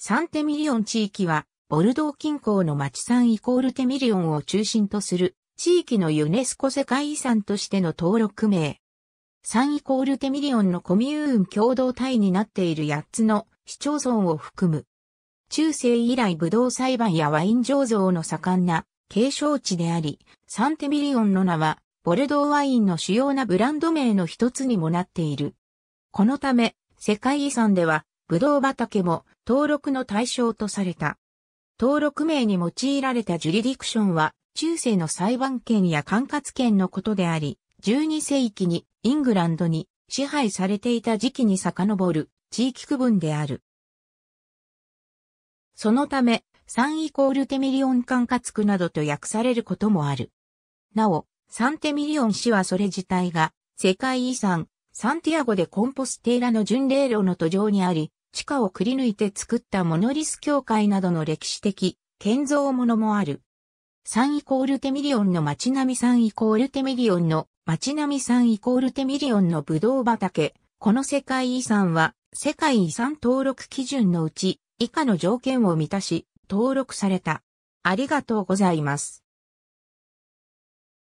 サンテミリオン地域は、ボルドー近郊の町産イコールテミリオンを中心とする、地域のユネスコ世界遺産としての登録名。サンイコールテミリオンのコミューン共同体になっている8つの市町村を含む。中世以来ブドウ栽培やワイン醸造の盛んな継承地であり、サンテミリオンの名は、ボルドーワインの主要なブランド名の一つにもなっている。このため、世界遺産では、ブドウ畑も登録の対象とされた。登録名に用いられたジュリディクションは、中世の裁判権や管轄権のことであり、12世紀にイングランドに支配されていた時期に遡る地域区分である。そのため、3イコールテミリオン管轄区などと訳されることもある。なお、サンテミリオン市はそれ自体が世界遺産、サンティアゴでコンポステーラの巡礼路の途上にあり、地下をくり抜いて作ったモノリス教会などの歴史的建造物もある。3イコールテミリオンの街並み3イコールテミリオンの街並み3イコールテミリオンのブドウ畑。この世界遺産は世界遺産登録基準のうち以下の条件を満たし登録された。ありがとうございます。